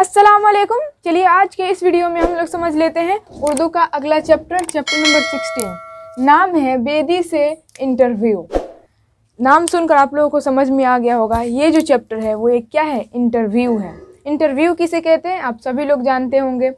अस्सलाम वालेकुम चलिए आज के इस वीडियो में हम लोग समझ लेते हैं उर्दू का अगला चैप्टर चैप्टर नंबर सिक्सटीन नाम है बेदी से इंटरव्यू नाम सुनकर आप लोगों को समझ में आ गया होगा ये जो चैप्टर है वो एक क्या है इंटरव्यू है इंटरव्यू किसे कहते हैं आप सभी लोग जानते होंगे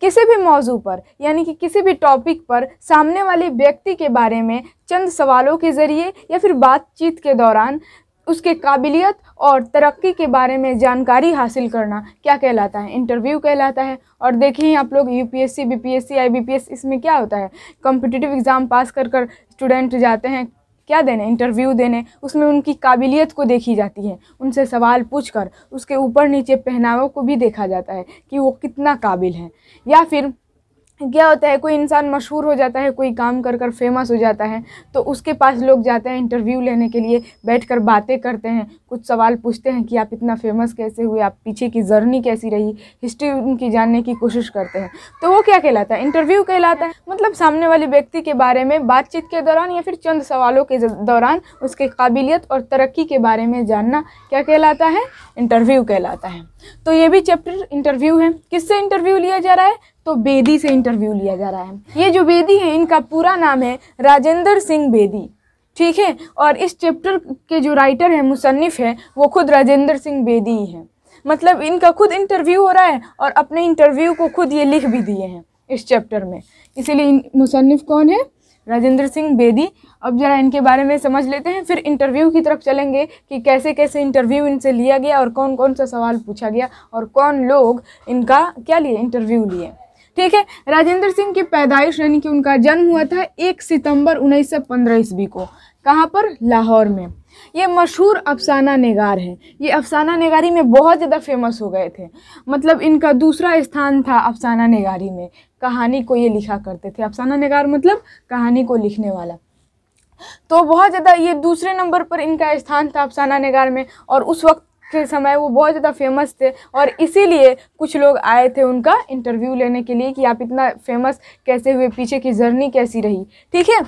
किसी भी मौजू पर यानी कि किसी भी टॉपिक पर सामने वाले व्यक्ति के बारे में चंद सवालों के ज़रिए या फिर बातचीत के दौरान उसके काबिलियत और तरक्की के बारे में जानकारी हासिल करना क्या कहलाता है इंटरव्यू कहलाता है और देखिए आप लोग यूपीएससी बीपीएससी आईबीपीएस इसमें क्या होता है कॉम्पिटिटिव एग्ज़ाम पास कर कर स्टूडेंट जाते हैं क्या देने इंटरव्यू देने उसमें उनकी काबिलियत को देखी जाती है उनसे सवाल पूछकर उसके ऊपर नीचे पहनावों को भी देखा जाता है कि वो कितना काबिल है या फिर क्या होता है कोई इंसान मशहूर हो जाता है कोई काम कर कर फेमस हो जाता है तो उसके पास लोग जाते हैं इंटरव्यू लेने के लिए बैठकर बातें करते हैं कुछ सवाल पूछते हैं कि आप इतना फेमस कैसे हुए आप पीछे की जर्नी कैसी रही हिस्ट्री उनकी जानने की कोशिश करते हैं तो वो क्या कहलाता है इंटरव्यू कहलाता है मतलब सामने वाले व्यक्ति के बारे में बातचीत के दौरान या फिर चंद सवालों के दौरान उसके काबिलियत और तरक्की के बारे में जानना क्या कहलाता है इंटरव्यू कहलाता है तो ये भी चैप्टर इंटरव्यू है किससे इंटरव्यू लिया जा रहा है तो बेदी से इंटरव्यू लिया जा रहा है ये जो बेदी है इनका पूरा नाम है राजेंद्र सिंह बेदी ठीक है और इस चैप्टर के जो राइटर हैं मुसन्फ़ है वो खुद राजेंद्र सिंह बेदी ही मतलब इनका खुद इंटरव्यू हो रहा है और अपने इंटरव्यू को खुद ये लिख भी दिए हैं इस चैप्टर में इसीलिए मुसन्फ़ कौन है राजेंद्र सिंह बेदी अब ज़रा इनके बारे में समझ लेते हैं फिर इंटरव्यू की तरफ चलेंगे कि कैसे कैसे इंटरव्यू इनसे लिया गया और कौन कौन सा सवाल पूछा गया और कौन लोग इनका क्या लिए इंटरव्यू लिए ठीक है राजेंद्र सिंह की पैदाइश यानी कि उनका जन्म हुआ था एक सितंबर पंद्रह ईस्वी को कहाँ पर लाहौर में ये मशहूर अफसाना नगार हैं ये अफसाना नगारी में बहुत ज़्यादा फेमस हो गए थे मतलब इनका दूसरा स्थान था अफसाना नगारी में कहानी को ये लिखा करते थे अफसाना नगार मतलब कहानी को लिखने वाला तो बहुत ज़्यादा ये दूसरे नंबर पर इनका स्थान था अफसाना नगार में और उस वक्त के समय वो बहुत ज़्यादा फेमस थे और इसीलिए कुछ लोग आए थे उनका इंटरव्यू लेने के लिए कि आप इतना फेमस कैसे हुए पीछे की जर्नी कैसी रही ठीक है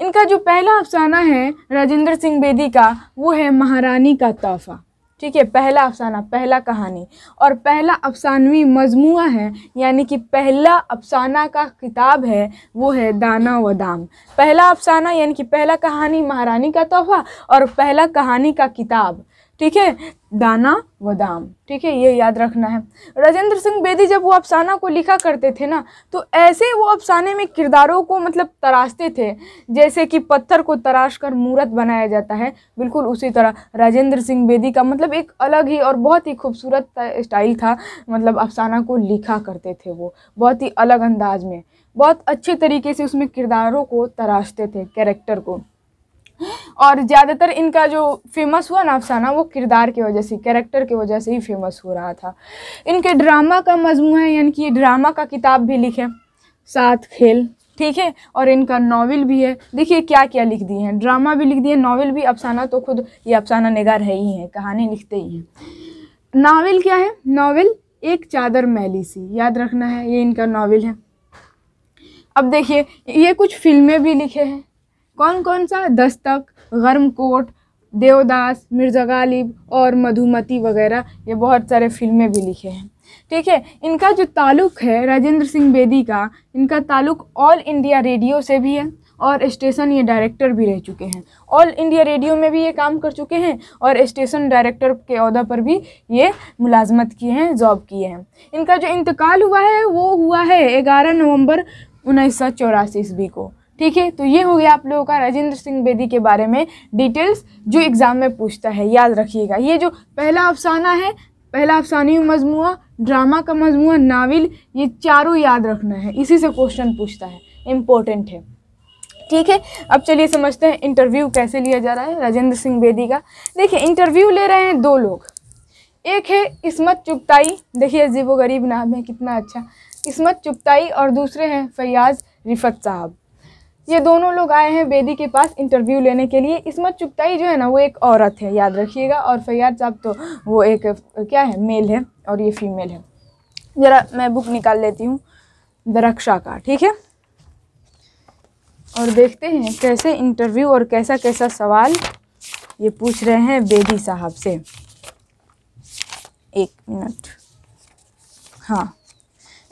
इनका जो पहला अफसाना है राजेंद्र सिंह बेदी का वो है महारानी का तोहफा ठीक है पहला अफसाना पहला कहानी और पहला अफसानवी मजमू है यानी कि पहला अफसाना का किताब है वो है दाना व दाम पहला अफसाना यानी कि पहला कहानी महारानी का तोहफा और पहला कहानी का किताब ठीक है दाना व दाम ठीक है ये याद रखना है राजेंद्र सिंह बेदी जब वो अफसाना को लिखा करते थे ना तो ऐसे वो अफसाने में किरदारों को मतलब तराशते थे जैसे कि पत्थर को तराश कर मूर्त बनाया जाता है बिल्कुल उसी तरह राजेंद्र सिंह बेदी का मतलब एक अलग ही और बहुत ही खूबसूरत स्टाइल था मतलब अफसाना को लिखा करते थे वो बहुत ही अलग अंदाज में बहुत अच्छे तरीके से उसमें किरदारों को तराशते थे कैरेक्टर को और ज़्यादातर इनका जो फेमस हुआ ना अफसाना वो किरदार की वजह से कैरेक्टर की वजह से ही फेमस हो रहा था इनके ड्रामा का मजमू है यानी कि ड्रामा का किताब भी लिखे सात खेल ठीक है और इनका नावल भी है देखिए क्या क्या लिख दिए हैं ड्रामा भी लिख दिए नावल भी अफसाना तो खुद ये अफसाना निगार है ही है कहानी लिखते ही हैं नावल क्या है नावल एक चादर मैली सी याद रखना है ये इनका नावल है अब देखिए ये कुछ फिल्में भी लिखे हैं कौन कौन सा दस्तक गर्मकोट देवदास मिर्ज़ा गालिब और मधुमती वगैरह ये बहुत सारे फिल्में भी लिखे हैं ठीक है इनका जो ताल्लुक़ है राजेंद्र सिंह बेदी का इनका ताल्लुक़ ऑल इंडिया रेडियो से भी है और स्टेशन ये डायरेक्टर भी रह चुके हैं ऑल इंडिया रेडियो में भी ये काम कर चुके हैं और स्टेशन डायरेक्टर के अहदा पर भी ये मुलाजमत किए हैं जॉब किए हैं इनका जो इंतकाल हुआ है वो हुआ है ग्यारह नवंबर उन्नीस सौ चौरासी ईस्वी को ठीक है तो ये हो गया आप लोगों का राजेंद्र सिंह बेदी के बारे में डिटेल्स जो एग्ज़ाम में पूछता है याद रखिएगा ये जो पहला अफसाना है पहला अफसानी मजमू ड्रामा का मजमू नाविल ये चारों याद रखना है इसी से क्वेश्चन पूछता है इम्पोर्टेंट है ठीक है अब चलिए समझते हैं इंटरव्यू कैसे लिया जा रहा है राजेंद्र सिंह बेदी का देखिए इंटरव्यू ले रहे हैं दो लोग एक है इसमत चुगताई देखिए अजीब गरीब नाम है कितना अच्छा इसमत चुगताई और दूसरे हैं फैयाज रिफत साहब ये दोनों लोग आए हैं बेदी के पास इंटरव्यू लेने के लिए इसमत चुगताई जो है ना वो एक औरत है याद रखिएगा और फैयाद साहब तो वो एक क्या है मेल है और ये फीमेल है ज़रा मैं बुक निकाल लेती हूँ दरक्षा का ठीक है और देखते हैं कैसे इंटरव्यू और कैसा कैसा सवाल ये पूछ रहे हैं बेदी साहब से एक मिनट हाँ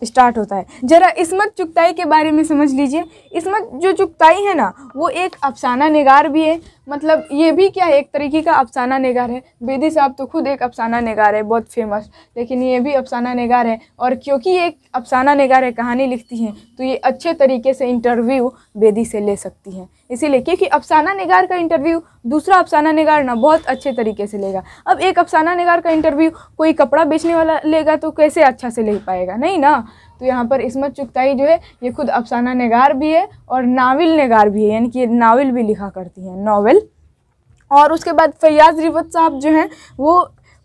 स्टार्ट होता है जरा इसमत चुगताई के बारे में समझ लीजिए इसमत जो चुगताई है ना वो एक अफसाना निगार भी है मतलब ये भी क्या है एक तरीके का अफसाना निगार है बेदी साहब तो खुद एक अफसाना निगार है बहुत फेमस लेकिन ये भी अफसाना निगार है और क्योंकि एक अफसाना निगार है कहानी लिखती हैं तो ये अच्छे तरीके से इंटरव्यू बेदी से ले सकती हैं इसीलिए क्योंकि अफसाना निगार का इंटरव्यू दूसरा अफसाना निगार ना बहुत अच्छे तरीके से लेगा अब एक अफसाना निगार का इंटरव्यू कोई कपड़ा बेचने वाला लेगा तो कैसे अच्छा से ले पाएगा नहीं ना तो यहाँ पर इसमत चुगताई जो है ये खुद अफसाना निगार भी है और नाविल निगार भी है यानी कि नावल भी लिखा करती हैं नावल और उसके बाद फैयाज रिवत साहब जो हैं वो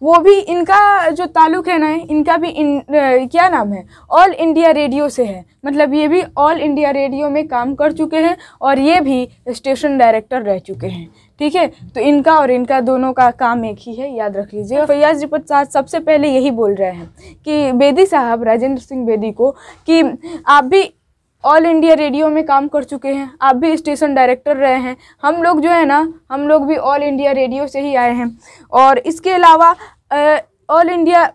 वो भी इनका जो ताल्लुक़ है ना इनका भी इन, आ, क्या नाम है ऑल इंडिया रेडियो से है मतलब ये भी ऑल इंडिया रेडियो में काम कर चुके हैं और ये भी स्टेशन डायरेक्टर रह चुके हैं ठीक है तो इनका और इनका दोनों का काम एक ही है याद रख लीजिए और फैयाज रिपत साहब सबसे पहले यही बोल रहे हैं कि बेदी साहब राजेंद्र सिंह बेदी को कि आप भी ऑल इंडिया रेडियो में काम कर चुके हैं आप भी स्टेशन डायरेक्टर रहे हैं हम लोग जो है ना हम लोग भी ऑल इंडिया रेडियो से ही आए हैं और इसके अलावा ऑल इंडिया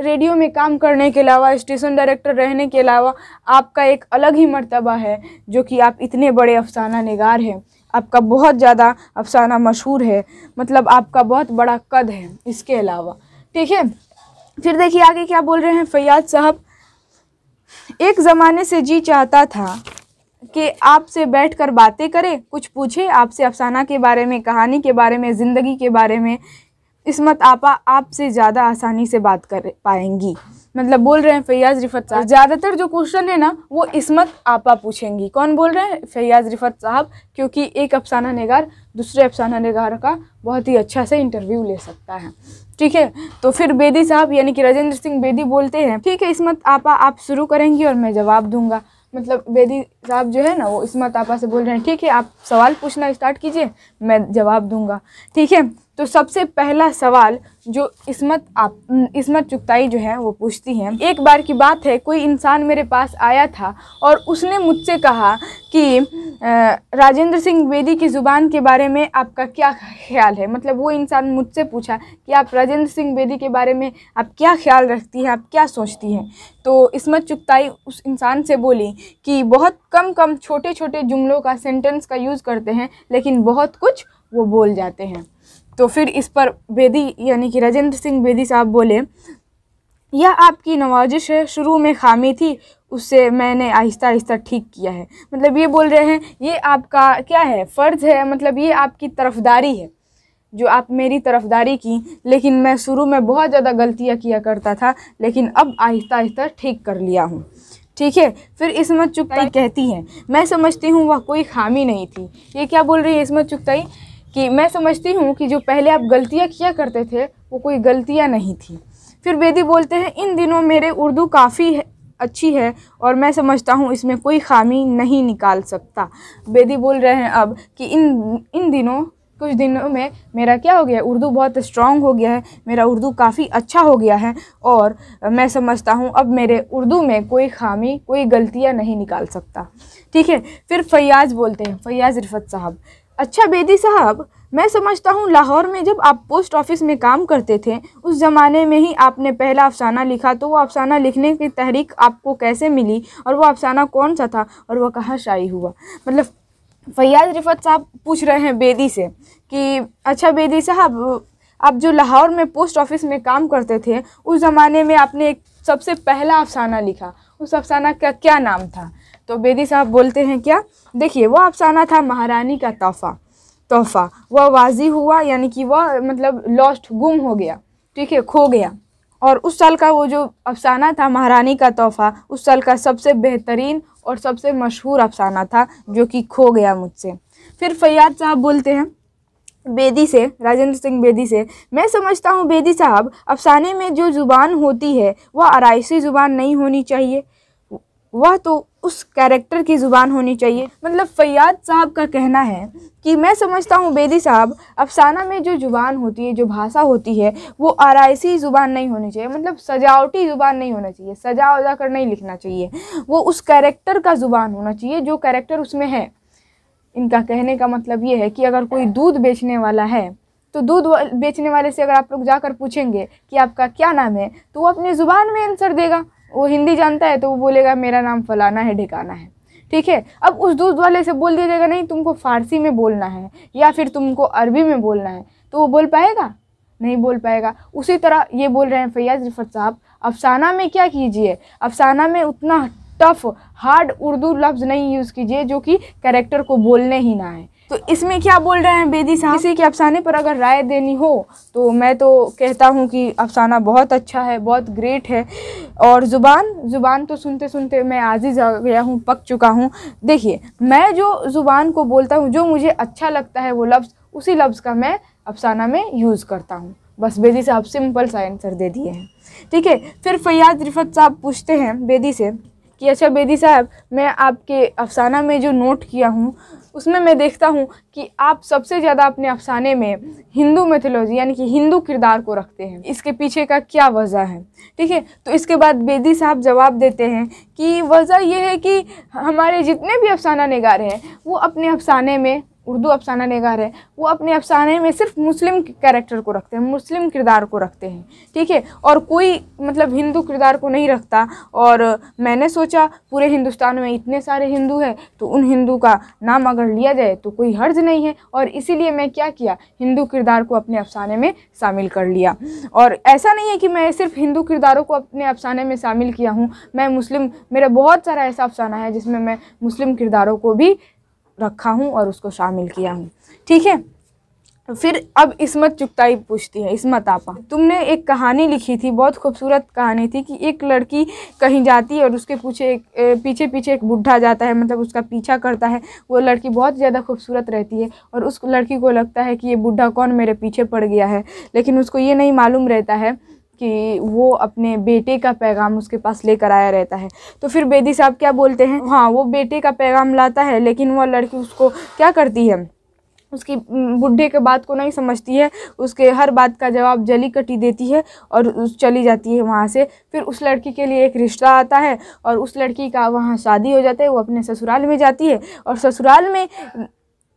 रेडियो में काम करने के अलावा स्टेशन डायरेक्टर रहने के अलावा आपका एक अलग ही मर्तबा है जो कि आप इतने बड़े अफसाना नगार हैं आपका बहुत ज़्यादा अफसाना मशहूर है मतलब आपका बहुत बड़ा कद है इसके अलावा ठीक है फिर देखिए आगे क्या बोल रहे हैं फैयाज साहब एक ज़माने से जी चाहता था कि आपसे बैठ कर बातें करें कुछ पूछे आपसे अफसाना के बारे में कहानी के बारे में ज़िंदगी के बारे में इसमत आपा आपसे ज़्यादा आसानी से बात कर पाएंगी मतलब बोल रहे हैं फैयाज रिफत साहब ज़्यादातर जो क्वेश्चन है ना वो इसमत आपा पूछेंगी कौन बोल रहे हैं फैयाज रिफत साहब क्योंकि एक अफसाना नगार दूसरे अफसाना नगार का बहुत ही अच्छा से इंटरव्यू ले सकता है ठीक है तो फिर बेदी साहब यानी कि राजेंद्र सिंह बेदी बोलते हैं ठीक है इसमत आपा आप शुरू करेंगी और मैं जवाब दूंगा मतलब बेदी साहब जो है ना वो इसमत आपा से बोल रहे हैं ठीक है आप सवाल पूछना स्टार्ट कीजिए मैं जवाब दूंगा ठीक है तो सबसे पहला सवाल जो इसमत आप इसमत चुगताई जो है वो पूछती हैं एक बार की बात है कोई इंसान मेरे पास आया था और उसने मुझसे कहा कि राजेंद्र सिंह बेदी की ज़ुबान के बारे में आपका क्या ख्याल है मतलब वो इंसान मुझसे पूछा कि आप राजेंद्र सिंह बेदी के बारे में आप क्या ख्याल रखती हैं आप क्या सोचती हैं तो इसमत चुगताई उस इंसान से बोली कि बहुत कम कम छोटे छोटे जुमलों का सेंटेंस का यूज़ करते हैं लेकिन बहुत कुछ वो बोल जाते हैं तो फिर इस पर बेदी यानी कि राजेंद्र सिंह बेदी साहब बोले यह आपकी नवाजिश है शुरू में खामी थी उससे मैंने आहिस्ता आहिस्ता ठीक किया है मतलब ये बोल रहे हैं ये आपका क्या है फ़र्ज़ है मतलब ये आपकी तरफदारी है जो आप मेरी तरफदारी की लेकिन मैं शुरू में बहुत ज़्यादा गलतियाँ किया करता था लेकिन अब आहिस्ता आहिस्ता ठीक कर लिया हूँ ठीक है फिर इसमत चुगताई कहती है मैं समझती हूँ वह कोई खामी नहीं थी ये क्या बोल रही है इसमत चुगताई कि मैं समझती हूँ कि जो पहले आप गलतियाँ किया करते थे वो कोई गलतियाँ नहीं थी फिर बेदी बोलते हैं इन दिनों मेरे उर्दू काफ़ी अच्छी है और मैं समझता हूँ इसमें कोई खामी नहीं निकाल सकता बेदी बोल रहे हैं अब कि इन इन दिनों कुछ दिनों में मेरा क्या हो गया उर्दू बहुत स्ट्रांग हो गया है मेरा उर्दू काफ़ी अच्छा हो गया है और मैं समझता हूँ अब मेरे उर्दू में कोई खामी कोई गलतियाँ नहीं निकाल सकता ठीक है फिर फैयाज़ बोलते हैं फैयाज़ रिफत साहब अच्छा बेदी साहब मैं समझता हूँ लाहौर में जब आप पोस्ट ऑफिस में काम करते थे उस ज़माने में ही आपने पहला अफसाना लिखा तो वो अफसाना लिखने की तहरीक आपको कैसे मिली और वो अफसाना कौन सा था और वह कहाँ शाई हुआ मतलब फैयाज रिफत साहब पूछ रहे हैं बेदी से कि अच्छा बेदी साहब आप जो लाहौर में पोस्ट ऑफिस में काम करते थे उस ज़माने में आपने एक सबसे पहला अफसाना लिखा उस अफसाना का क्या नाम था तो बेदी साहब बोलते हैं क्या देखिए वो अफसाना था महारानी का तोहफा तोहफ़ा वह वाजी हुआ यानी कि वह मतलब लॉस्ट गुम हो गया ठीक है खो गया और उस साल का वो जो अफसाना था महारानी का तोहफ़ा उस साल का सबसे बेहतरीन और सबसे मशहूर अफसाना था जो कि खो गया मुझसे फिर फैयाद साहब बोलते हैं बेदी से राजेंद्र सिंह बेदी से मैं समझता हूँ बेदी साहब अफसाने में जो ज़ुबान होती है वह आरइसी ज़ुबान नहीं होनी चाहिए वह तो उस कैरेक्टर की ज़ुबान होनी चाहिए मतलब फ़याद साहब का कहना है कि मैं समझता हूँ बेदी साहब अफसाना में जो ज़ुबान होती है जो भाषा होती है वो आरायसी ज़ुबान नहीं होनी चाहिए मतलब सजावटी ज़ुबान नहीं होना चाहिए सजा उजा कर नहीं लिखना चाहिए वो उस कैरेक्टर का ज़ुबान होना चाहिए जो कैरेक्टर उसमें है इनका कहने का मतलब ये है कि अगर कोई दूध बेचने वाला है तो दूध बेचने वाले से अगर आप लोग जाकर पूछेंगे कि आपका क्या नाम है तो वो अपनी ज़ुबान में आंसर देगा वो हिंदी जानता है तो वो बोलेगा मेरा नाम फलाना है ढिकाना है ठीक है अब उस दूध वाले से बोल दिया जाएगा नहीं तुमको फारसी में बोलना है या फिर तुमको अरबी में बोलना है तो वो बोल पाएगा नहीं बोल पाएगा उसी तरह ये बोल रहे हैं फैयाज रिफत साहब अफसाना में क्या कीजिए अफसाना में उतना टफ हार्ड उर्दू लफ्ज़ नहीं यूज़ कीजिए जो कि कैरेक्टर को बोलने ही ना है तो इसमें क्या बोल रहे हैं बेदी साहब किसी के अफसाने पर अगर राय देनी हो तो मैं तो कहता हूँ कि अफसाना बहुत अच्छा है बहुत ग्रेट है और ज़ुबान ज़ुबान तो सुनते सुनते मैं आज़ीज़ आ गया हूँ पक चुका हूँ देखिए मैं जो ज़ुबान को बोलता हूँ जो मुझे अच्छा लगता है वो लफ्ज़ उसी लफ्ज़ का मैं अफसाना में यूज़ करता हूँ बस बेदी साहब सिंपल सा आंसर दे दिए हैं ठीक है फिर फैयाज रिफत साहब पूछते हैं बेदी से कि अच्छा बेदी साहब मैं आपके अफसाना में जो नोट किया हूँ उसमें मैं देखता हूँ कि आप सबसे ज़्यादा अपने अफसाने में हिंदू मेथोलॉजी यानी कि हिंदू किरदार को रखते हैं इसके पीछे का क्या वजह है ठीक है तो इसके बाद बेदी साहब जवाब देते हैं कि वजह यह है कि हमारे जितने भी अफसाना नगार हैं वो अपने अफसाने में उर्दू अफसाना नगार है वो अपने अफसाने में सिर्फ मुस्लिम कैरेक्टर को रखते हैं मुस्लिम किरदार को रखते हैं ठीक है और कोई मतलब हिंदू किरदार को नहीं रखता और मैंने सोचा पूरे हिंदुस्तान में इतने सारे हिंदू हैं तो उन हिंदू का नाम अगर लिया जाए तो कोई हर्ज नहीं है और इसीलिए मैं क्या किया हिंदू किरदार को अपने अफसाने में शामिल कर लिया और ऐसा नहीं है कि मैं सिर्फ हिंदू किरदारों को अपने अफसाने में शामिल किया हूँ मैं मुस्लिम मेरा बहुत सारा ऐसा अफसाना है जिसमें मैं मुस्लिम किरदारों को भी रखा हूँ और उसको शामिल किया हूँ ठीक है फिर अब इसमत चुगताई पूछती है इसमत आपा तुमने एक कहानी लिखी थी बहुत खूबसूरत कहानी थी कि एक लड़की कहीं जाती है और उसके पीछे एक पीछे पीछे एक बुढ़ा जाता है मतलब उसका पीछा करता है वो लड़की बहुत ज़्यादा खूबसूरत रहती है और उस लड़की को लगता है कि ये बुढ़ा कौन मेरे पीछे पड़ गया है लेकिन उसको ये नहीं मालूम रहता है कि वो अपने बेटे का पैगाम उसके पास लेकर आया रहता है तो फिर बेदी साहब क्या बोलते हैं हाँ वो बेटे का पैगाम लाता है लेकिन वह लड़की उसको क्या करती है उसकी बुढ़े के बात को नहीं समझती है उसके हर बात का जवाब जली कटी देती है और चली जाती है वहाँ से फिर उस लड़की के लिए एक रिश्ता आता है और उस लड़की का वहाँ शादी हो जाता है वो अपने ससुराल में जाती है और ससुराल में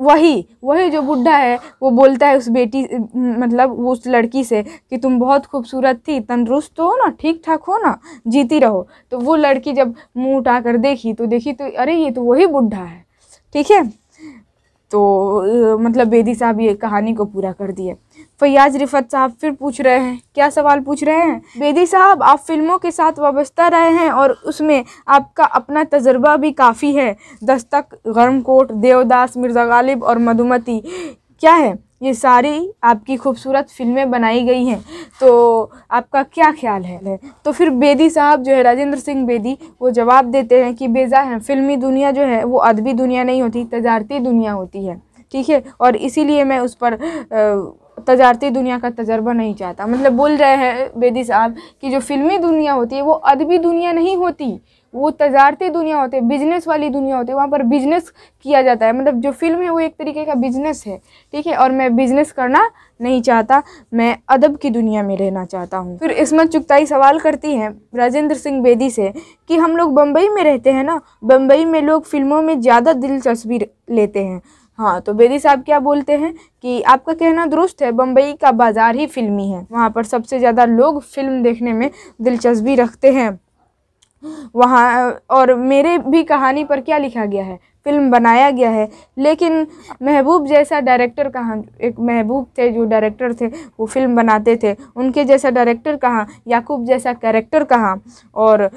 वही वही जो बुढ़ा है वो बोलता है उस बेटी मतलब उस लड़की से कि तुम बहुत खूबसूरत थी तंदुरुस्त हो ना ठीक ठाक हो ना जीती रहो तो वो लड़की जब मुंह उठा कर देखी तो देखी तो अरे ये तो वही बुढ़ा है ठीक है तो मतलब बेदी साहब ये कहानी को पूरा कर दिए फैयाज रिफत साहब फिर पूछ रहे हैं क्या सवाल पूछ रहे हैं बेदी साहब आप फिल्मों के साथ वाबस्ता रहे हैं और उसमें आपका अपना तजर्बा भी काफ़ी है दस्तक गर्मकोट देवदास मिर्ज़ा गालिब और मधुमती क्या है ये सारी आपकी खूबसूरत फिल्में बनाई गई हैं तो आपका क्या ख्याल है तो फिर बेदी साहब जो है राजेंद्र सिंह बेदी वो जवाब देते हैं कि बेजा है फिल्मी दुनिया जो है वो अदबी दुनिया नहीं होती तजारती दुनिया होती है ठीक है और इसीलिए मैं उस पर तजारती दुनिया का तजर्बा नहीं चाहता मतलब बोल रहे हैं बेदी साहब कि जो फिल्मी दुनिया होती है वो अदबी दुनिया नहीं होती वो तजारती दुनिया होते हैं बिजनेस वाली दुनिया होती है वहाँ पर बिजनेस किया जाता है मतलब जो फिल्म है वो एक तरीके का बिजनेस है ठीक है और मैं बिजनेस करना नहीं चाहता मैं अदब की दुनिया में रहना चाहता हूँ फिर इसमत चुगताई सवाल करती हैं राजेंद्र सिंह बेदी से कि हम लोग बम्बई में रहते हैं ना बम्बई में लोग फिल्मों में ज़्यादा दिलचस्पी लेते हैं हाँ तो बेदी साहब क्या बोलते हैं कि आपका कहना दुरुस्त है बम्बई का बाज़ार ही फिल्मी है वहाँ पर सबसे ज़्यादा लोग फिल्म देखने में दिलचस्पी रखते हैं वहाँ और मेरे भी कहानी पर क्या लिखा गया है फिल्म बनाया गया है लेकिन महबूब जैसा डायरेक्टर कहाँ एक महबूब थे जो डायरेक्टर थे वो फिल्म बनाते थे उनके जैसा डायरेक्टर कहाँ याकूब जैसा कैरेक्टर कहाँ और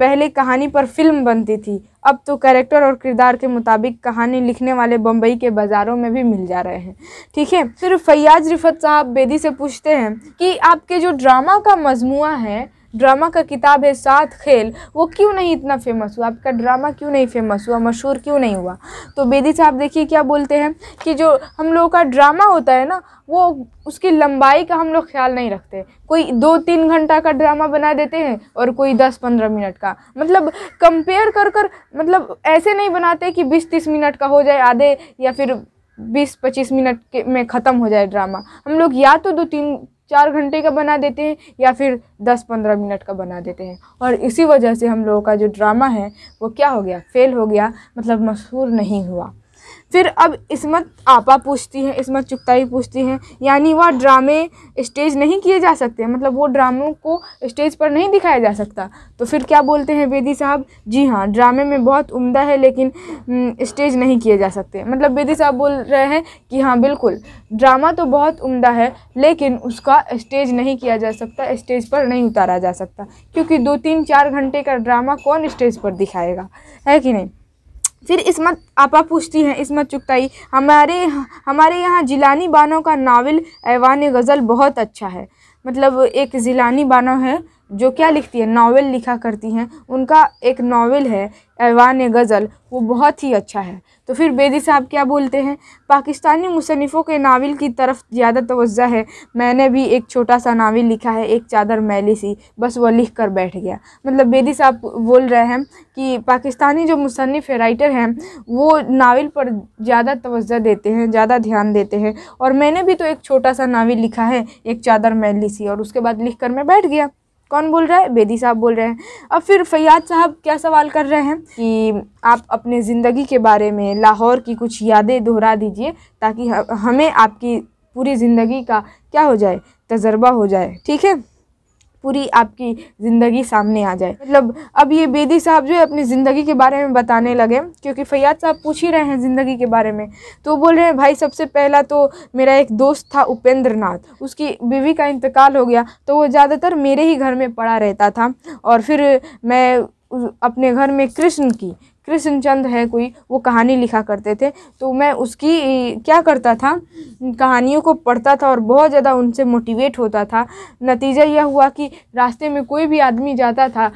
पहले कहानी पर फिल्म बनती थी अब तो कैरेक्टर और किरदार के मुताबिक कहानी लिखने वाले बम्बई के बाज़ारों में भी मिल जा रहे हैं ठीक है फिर फैयाज रिफत साहब बेदी से पूछते हैं कि आपके जो ड्रामा का मजमू है ड्रामा का किताब है सात खेल वो क्यों नहीं इतना फेमस हुआ आपका ड्रामा क्यों नहीं फेमस हुआ मशहूर क्यों नहीं हुआ तो बेदी साहब देखिए क्या बोलते हैं कि जो हम लोगों का ड्रामा होता है ना वो उसकी लंबाई का हम लोग ख्याल नहीं रखते कोई दो तीन घंटा का ड्रामा बना देते हैं और कोई दस पंद्रह मिनट का मतलब कंपेयर कर कर मतलब ऐसे नहीं बनाते कि बीस तीस मिनट का हो जाए आधे या फिर बीस पच्चीस मिनट के में ख़त्म हो जाए ड्रामा हम लोग या तो दो तीन चार घंटे का बना देते हैं या फिर दस पंद्रह मिनट का बना देते हैं और इसी वजह से हम लोगों का जो ड्रामा है वो क्या हो गया फेल हो गया मतलब मशहूर नहीं हुआ फिर अब इसमत आपा पूछती है इसमत चुगताई पूछती है यानी वह ड्रामे स्टेज नहीं किए जा सकते मतलब वो ड्रामों को स्टेज पर नहीं दिखाया जा सकता तो फिर क्या बोलते हैं बेदी साहब जी हाँ ड्रामे में बहुत उम्दा है लेकिन स्टेज नहीं किए जा सकते मतलब बेदी साहब बोल रहे हैं कि हाँ बिल्कुल ड्रामा तो बहुत उमदा है लेकिन उसका स्टेज नहीं किया जा सकता स्टेज पर नहीं उतारा जा सकता क्योंकि दो तीन चार घंटे का ड्रामा कौन स्टेज पर दिखाएगा है कि नहीं फिर इसमत आपा पूछती हैं इसमत चुगताई हमारे हमारे यहाँ जिलानी बानों का नावल ऐवान गज़ल बहुत अच्छा है मतलब एक जिलानी बानो है जो क्या लिखती है नावल लिखा करती हैं उनका एक नावल है ऐवान गज़ल वो बहुत ही अच्छा है तो फिर बेदी साहब क्या बोलते हैं पाकिस्तानी मुसनफ़ों के नावल की तरफ ज़्यादा तोज़ है मैंने भी एक छोटा सा नावल लिखा है एक चादर मैली सी बस वह लिख कर बैठ गया मतलब बेदी साहब बोल रहे हैं कि पाकिस्तानी जो मुसनफ़ राइटर हैं वो नावल पर ज़्यादा तवज्जा देते हैं ज़्यादा ध्यान देते हैं और मैंने भी तो एक छोटा सा नावल लिखा है एक चादर मैली सी और उसके बाद लिख कर मैं बैठ गया कौन बोल रहा है बेदी साहब बोल रहे हैं अब फिर फैयाद साहब क्या सवाल कर रहे हैं कि आप अपने ज़िंदगी के बारे में लाहौर की कुछ यादें दोहरा दीजिए ताकि हमें आपकी पूरी ज़िंदगी का क्या हो जाए तजर्बा हो जाए ठीक है पूरी आपकी ज़िंदगी सामने आ जाए मतलब अब ये बेदी साहब जो है अपनी ज़िंदगी के बारे में बताने लगे क्योंकि फ़ैयाद साहब पूछ ही रहे हैं ज़िंदगी के बारे में तो बोल रहे हैं भाई सबसे पहला तो मेरा एक दोस्त था उपेंद्र नाथ उसकी बीवी का इंतकाल हो गया तो वो ज़्यादातर मेरे ही घर में पड़ा रहता था और फिर मैं अपने घर में कृष्ण की कृष्णचंद है कोई वो कहानी लिखा करते थे तो मैं उसकी क्या करता था कहानियों को पढ़ता था और बहुत ज़्यादा उनसे मोटिवेट होता था नतीजा यह हुआ कि रास्ते में कोई भी आदमी जाता था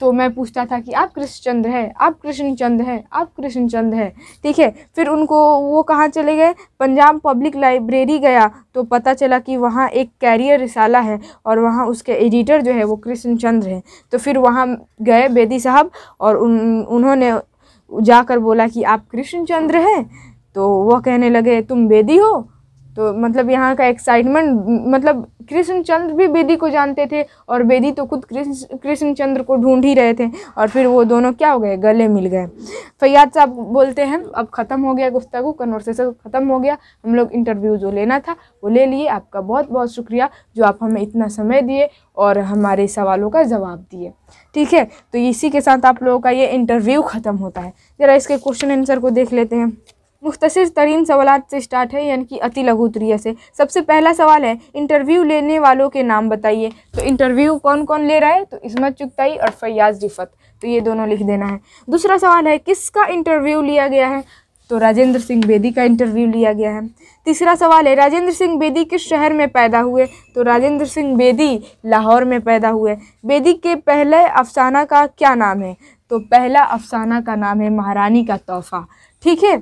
तो मैं पूछता था कि आप कृष्णचंद्र हैं आप कृष्णचंद हैं आप कृष्णचंद हैं ठीक है फिर उनको वो कहाँ चले गए पंजाब पब्लिक लाइब्रेरी गया तो पता चला कि वहाँ एक कैरियर रिसाला है और वहाँ उसके एडिटर जो है वो कृष्णचंद्र हैं तो फिर वहाँ गए बेदी साहब और उन उन्होंने जाकर बोला कि आप कृष्णचंद्र हैं तो वह कहने लगे तुम वेदी हो तो मतलब यहाँ का एक्साइटमेंट मतलब कृष्णचंद्र भी बेदी को जानते थे और बेदी तो खुद कृष्ण कृष्णचंद्र को ढूंढ ही रहे थे और फिर वो दोनों क्या हो गए गले मिल गए फैयाद साहब बोलते हैं अब ख़त्म हो गया गुफ्तगु कन्वर्सेशन ख़त्म हो गया हम लोग इंटरव्यू जो लेना था वो ले लिए आपका बहुत बहुत शुक्रिया जो आप हमें इतना समय दिए और हमारे सवालों का जवाब दिए ठीक है तो इसी के साथ आप लोगों का ये इंटरव्यू ख़त्म होता है ज़रा इसके क्वेश्चन आंसर को देख लेते हैं मुख्तर तरीन सवाल से स्टार्ट है यानी कि अति लघु उत्तरीय से सबसे पहला सवाल है इंटरव्यू लेने वालों के नाम बताइए तो इंटरव्यू कौन कौन ले रहा है तो इसमत चुगताई और फैयाज रिफत तो ये दोनों लिख देना है दूसरा सवाल है किसका इंटरव्यू लिया गया है तो राजेंद्र सिंह बेदी का इंटरव्यू लिया गया है तीसरा सवाल है राजेंद्र सिंह बेदी किस शहर में पैदा हुए तो राजेंद्र सिंह बेदी लाहौर में पैदा हुए बेदी के पहले अफसाना का क्या नाम है तो पहला अफसाना का नाम है महारानी का तोहफा ठीक है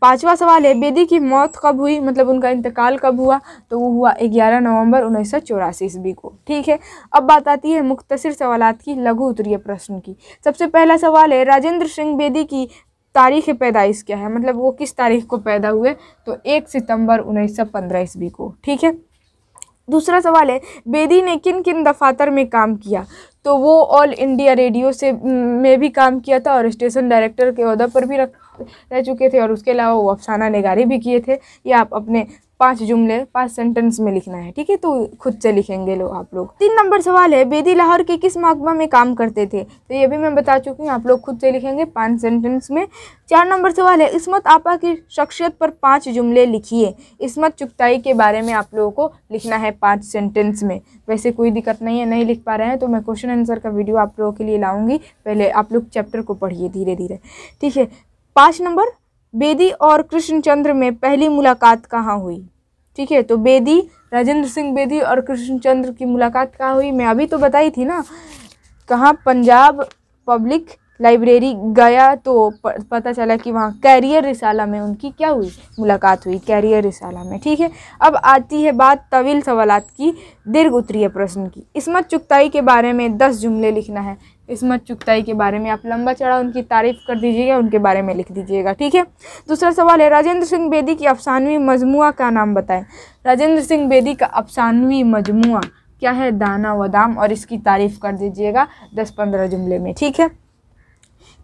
पांचवा सवाल है बेदी की मौत कब हुई मतलब उनका इंतकाल कब हुआ तो वो हुआ ग्यारह नवंबर उन्नीस सौ चौरासी ईस्वी को ठीक है अब बात आती है मुख्तसर सवाल की लघु उत्तरीय प्रश्न की सबसे पहला सवाल है राजेंद्र सिंह बेदी की तारीख पैदाइश क्या है मतलब वो किस तारीख को पैदा हुए तो एक सितंबर उन्नीस सौ पंद्रह ईस्वी को ठीक है दूसरा सवाल है बेदी ने किन किन दफातर में काम किया तो वो ऑल इंडिया रेडियो से में भी काम किया था और स्टेशन डायरेक्टर के अहदा पर भी रख रह चुके थे और उसके अलावा वो अफसाना निगारी भी किए थे ये आप अपने पांच जुमले पांच सेंटेंस में लिखना है ठीक है तो खुद से लिखेंगे लो आप लोग तीन नंबर सवाल है बेदी लाहौर के किस महकमा में काम करते थे तो ये भी मैं बता चुकी हूँ आप लोग खुद से लिखेंगे पांच सेंटेंस में चार नंबर सवाल है इसमत आपा की शख्सियत पर पांच जुमले लिखिए इसमत चुगताई के बारे में आप लोगों को लिखना है पाँच सेंटेंस में वैसे कोई दिक्कत नहीं है नहीं लिख पा रहे हैं तो मैं क्वेश्चन आंसर का वीडियो आप लोगों के लिए लाऊंगी पहले आप लोग चैप्टर को पढ़िए धीरे धीरे ठीक है पाँच नंबर बेदी और कृष्णचंद्र में पहली मुलाकात कहाँ हुई ठीक है तो बेदी राजेंद्र सिंह बेदी और कृष्णचंद्र की मुलाकात कहाँ हुई मैं अभी तो बताई थी ना कहाँ पंजाब पब्लिक लाइब्रेरी गया तो पता चला कि वहाँ कैरियर रिसाला में उनकी क्या हुई मुलाकात हुई कैरियर रिसाला में ठीक है अब आती है बात तवील सवालत की दीर्घ उत्तरीय प्रश्न की इसमत चुकताई के बारे में दस जुमले लिखना है इसमत चुगताई के बारे में आप लंबा चढ़ा उनकी तारीफ कर दीजिएगा उनके बारे में लिख दीजिएगा ठीक है दूसरा सवाल है राजेंद्र सिंह बेदी की अफसानवी मजमुआ का नाम बताएं राजेंद्र सिंह बेदी का अफसानवी मजमुआ क्या है दाना वदाम और इसकी तारीफ़ कर दीजिएगा दस पंद्रह जुमले में ठीक है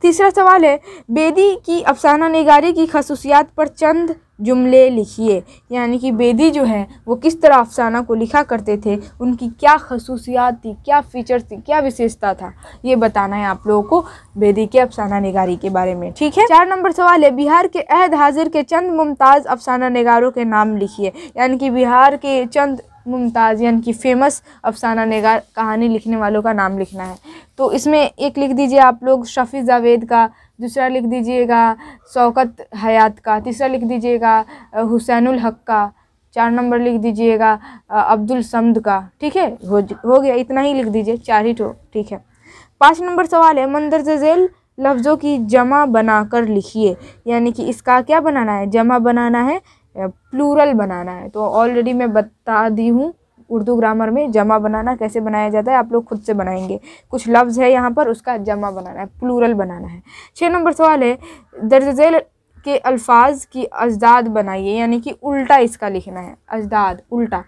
तीसरा सवाल है बेदी की अफसाना निगारी की खसूसियात पर चंद जुमले लिखिए यानी कि बेदी जो है वो किस तरह अफसाना को लिखा करते थे उनकी क्या खसूसियात थी क्या फीचर थी क्या विशेषता था ये बताना है आप लोगों को बेदी के अफसाना निगारी के बारे में ठीक है चार नंबर सवाल है बिहार के अहद हाजिर के चंद मुमताज़ अफसाना निगारों के नाम लिखिए यानी कि बिहार के चंद मुमताज़ यानी कि फ़ेमस अफसाना नगार कहानी लिखने वालों का नाम लिखना है तो इसमें एक लिख दीजिए आप लोग शफ़ी जावेद का दूसरा लिख दीजिएगा शौकत हयात का तीसरा लिख दीजिएगा हुसैनुल हक का चार नंबर लिख दीजिएगा अब्दुल समद का ठीक है हो हो गया इतना ही लिख दीजिए चार ही ठो ठीक है पाँच नंबर सवाल है मंदर जेल लफ्ज़ों की जमा बनाकर लिखिए यानी कि इसका क्या बनाना है जमा बनाना है प्लूरल बनाना है तो ऑलरेडी मैं बता दी हूँ उर्दू ग्रामर में जमा बनाना कैसे बनाया जाता है आप लोग खुद से बनाएंगे कुछ लफ्ज़ है यहाँ पर उसका जमा बनाना है प्लूरल बनाना है छः नंबर सवाल है दर्ज झेल के अल्फाज की अजदाद बनाइए यानी कि उल्टा इसका लिखना है अजदाद उल्टा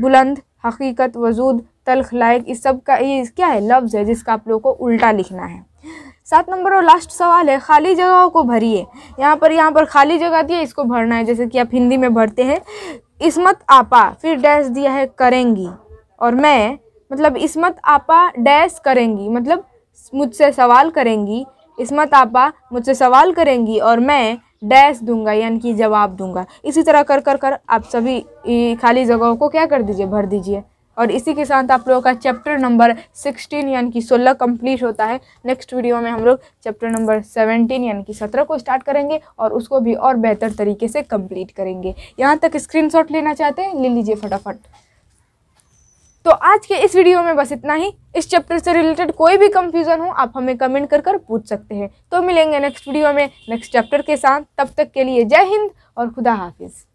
बुलंद हकीकत वजूद तलख लायक इस सब का ये क्या है लफ्ज़ है जिसका आप लोगों को उल्टा लिखना है सात नंबर और लास्ट सवाल है खाली जगहों को भरिए यहाँ पर यहाँ पर खाली जगह दिया इसको भरना है जैसे कि आप हिंदी में भरते हैं इसमत आपा फिर डैश दिया है करेंगी और मैं मतलब इसमत आपा डैश करेंगी मतलब मुझसे सवाल करेंगी इसमत आपा मुझसे सवाल करेंगी और मैं डैश दूंगा यानी कि जवाब दूंगा इसी तरह कर कर कर आप सभी खाली जगहों को क्या कर दीजिए भर दीजिए और इसी के साथ आप लोगों का चैप्टर नंबर सिक्सटीन यानी कि सोलह कंप्लीट होता है नेक्स्ट वीडियो में हम लोग चैप्टर नंबर सेवेंटीन यानी कि सत्रह को स्टार्ट करेंगे और उसको भी और बेहतर तरीके से कंप्लीट करेंगे यहाँ तक स्क्रीन लेना चाहते हैं ले लीजिए फटाफट तो आज के इस वीडियो में बस इतना ही इस चैप्टर से रिलेटेड कोई भी कंफ्यूजन हो आप हमें कमेंट कर कर पूछ सकते हैं तो मिलेंगे नेक्स्ट वीडियो में नेक्स्ट चैप्टर के साथ तब तक के लिए जय हिंद और खुदा हाफिज़